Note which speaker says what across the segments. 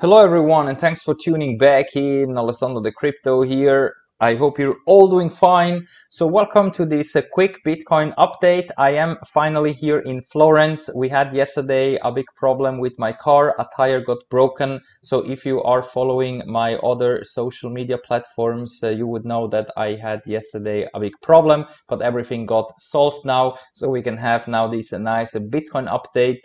Speaker 1: Hello everyone and thanks for tuning back in. Alessandro the Crypto here. I hope you're all doing fine. So welcome to this uh, quick Bitcoin update. I am finally here in Florence. We had yesterday a big problem with my car. A tire got broken. So if you are following my other social media platforms, uh, you would know that I had yesterday a big problem, but everything got solved now. So we can have now this uh, nice uh, Bitcoin update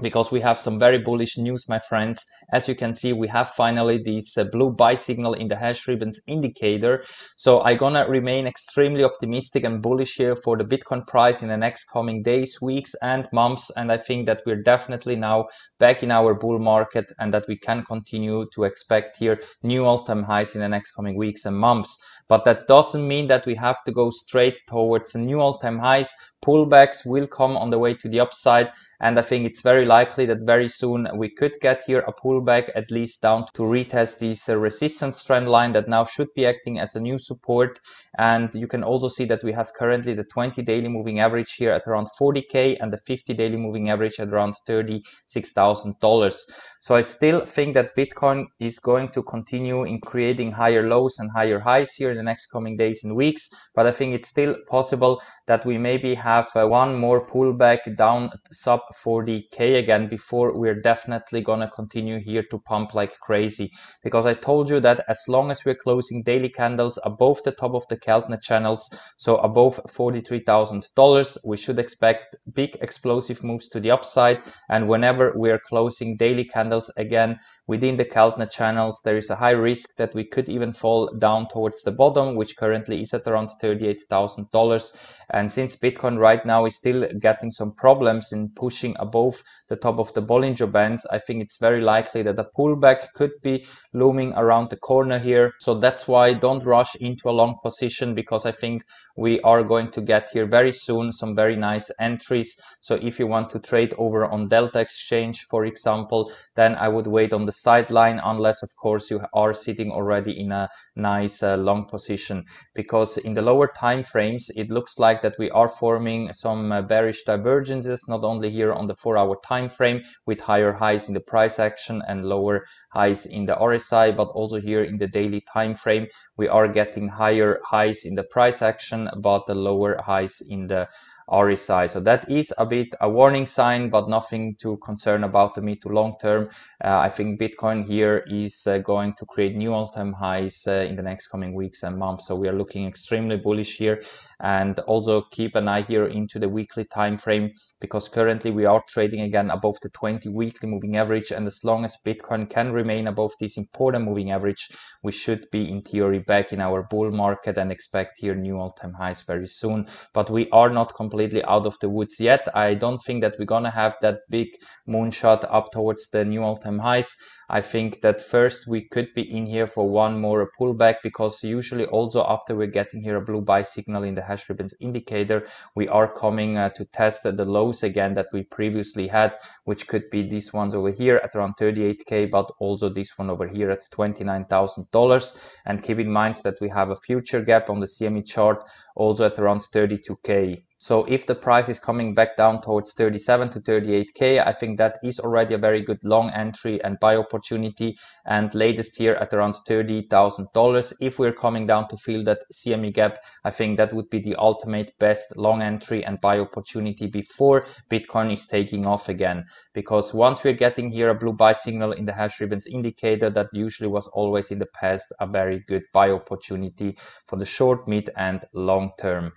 Speaker 1: because we have some very bullish news, my friends. As you can see, we have finally this uh, blue buy signal in the hash ribbons indicator. So I'm gonna remain extremely optimistic and bullish here for the Bitcoin price in the next coming days, weeks, and months. And I think that we're definitely now back in our bull market and that we can continue to expect here new all-time highs in the next coming weeks and months. But that doesn't mean that we have to go straight towards new all-time highs pullbacks will come on the way to the upside and I think it's very likely that very soon we could get here a pullback at least down to retest this uh, resistance trend line that now should be acting as a new support and you can also see that we have currently the 20 daily moving average here at around 40k and the 50 daily moving average at around $36,000 so I still think that Bitcoin is going to continue in creating higher lows and higher highs here in the next coming days and weeks but I think it's still possible that we maybe have have uh, one more pullback down sub 40k again before we're definitely gonna continue here to pump like crazy because I told you that as long as we're closing daily candles above the top of the Keltner channels so above $43,000 we should expect big explosive moves to the upside and whenever we are closing daily candles again within the Keltner channels there is a high risk that we could even fall down towards the bottom which currently is at around $38,000 and since Bitcoin right now is still getting some problems in pushing above the top of the Bollinger Bands, I think it's very likely that a pullback could be looming around the corner here. So that's why don't rush into a long position because I think we are going to get here very soon some very nice entries. So if you want to trade over on Delta Exchange, for example, then I would wait on the sideline unless, of course, you are sitting already in a nice uh, long position because in the lower time frames, it looks like that we are forming forming some uh, bearish divergences, not only here on the 4-hour time frame with higher highs in the price action and lower highs in the RSI, but also here in the daily time frame, we are getting higher highs in the price action, but the lower highs in the RSI. So that is a bit a warning sign, but nothing to concern about the mid to long term. Uh, I think Bitcoin here is uh, going to create new all-time highs uh, in the next coming weeks and months. So we are looking extremely bullish here, and also keep an eye here into the weekly time frame because currently we are trading again above the 20 weekly moving average, and as long as Bitcoin can remain above this important moving average, we should be in theory back in our bull market and expect here new all-time highs very soon. But we are not completely out of the woods yet. I don't think that we're going to have that big moonshot up towards the new all-time highs. I think that first we could be in here for one more pullback because usually also after we're getting here a blue buy signal in the hash ribbons indicator, we are coming uh, to test the lows again that we previously had, which could be these ones over here at around 38K, but also this one over here at $29,000. And keep in mind that we have a future gap on the CME chart also at around 32K. So if the price is coming back down towards 37 to 38k, I think that is already a very good long entry and buy opportunity. And latest here at around $30,000. If we're coming down to fill that CME gap, I think that would be the ultimate best long entry and buy opportunity before Bitcoin is taking off again. Because once we're getting here a blue buy signal in the hash ribbons indicator, that usually was always in the past a very good buy opportunity for the short, mid, and long term.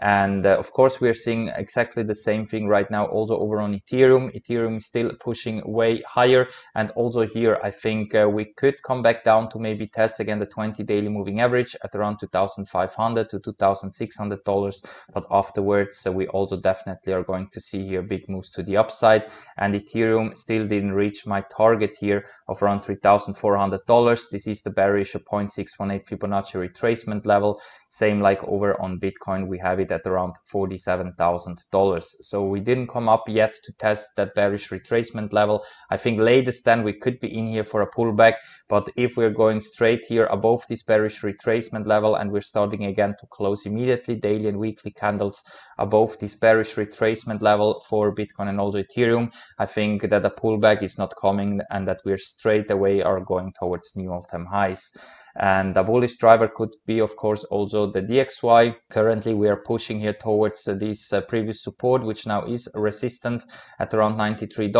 Speaker 1: And uh, of course, we are seeing exactly the same thing right now also over on Ethereum. Ethereum is still pushing way higher. And also here, I think uh, we could come back down to maybe test again the 20 daily moving average at around 2,500 to $2,600. But afterwards, uh, we also definitely are going to see here big moves to the upside. And Ethereum still didn't reach my target here of around $3,400. This is the bearish 0.618 Fibonacci retracement level. Same like over on Bitcoin, we have it at around $47,000. So we didn't come up yet to test that bearish retracement level. I think latest then we could be in here for a pullback. But if we're going straight here above this bearish retracement level and we're starting again to close immediately daily and weekly candles above this bearish retracement level for Bitcoin and also Ethereum, I think that a pullback is not coming and that we're straight away are going towards new all-time highs and the bullish driver could be of course also the DXY. Currently we are pushing here towards uh, this uh, previous support which now is resistance at around $93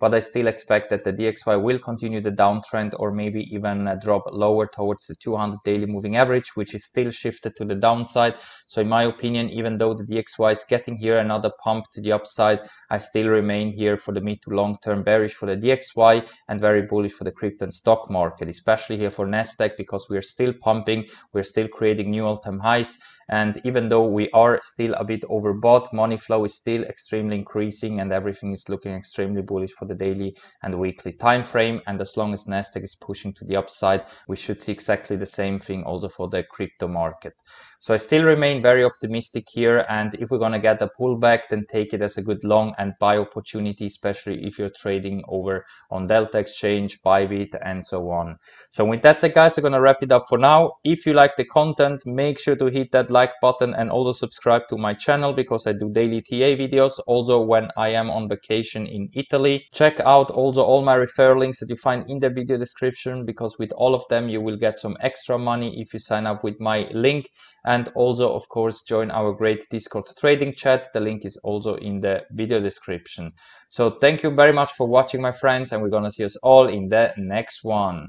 Speaker 1: but I still expect that the DXY will continue the downtrend or maybe even uh, drop lower towards the 200 daily moving average, which is still shifted to the downside. So in my opinion, even though the DXY is getting here another pump to the upside, I still remain here for the mid to long term bearish for the DXY and very bullish for the crypto and stock market, especially here for NASDAQ because we are still pumping, we're still creating new all time highs. And even though we are still a bit overbought, money flow is still extremely increasing and everything is looking extremely bullish for the daily and weekly time frame. And as long as Nasdaq is pushing to the upside, we should see exactly the same thing also for the crypto market. So I still remain very optimistic here. And if we're going to get a pullback, then take it as a good long and buy opportunity, especially if you're trading over on Delta Exchange, Bybit, and so on. So with that said, guys, we're going to wrap it up for now. If you like the content, make sure to hit that like button and also subscribe to my channel because I do daily TA videos. Also, when I am on vacation in Italy, check out also all my referral links that you find in the video description because with all of them, you will get some extra money if you sign up with my link and also of course join our great discord trading chat the link is also in the video description so thank you very much for watching my friends and we're gonna see us all in the next one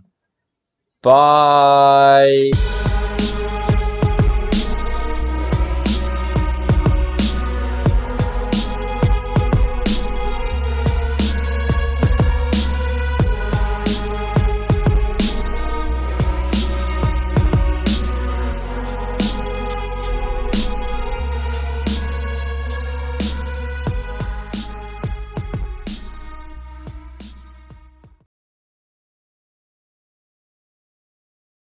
Speaker 1: bye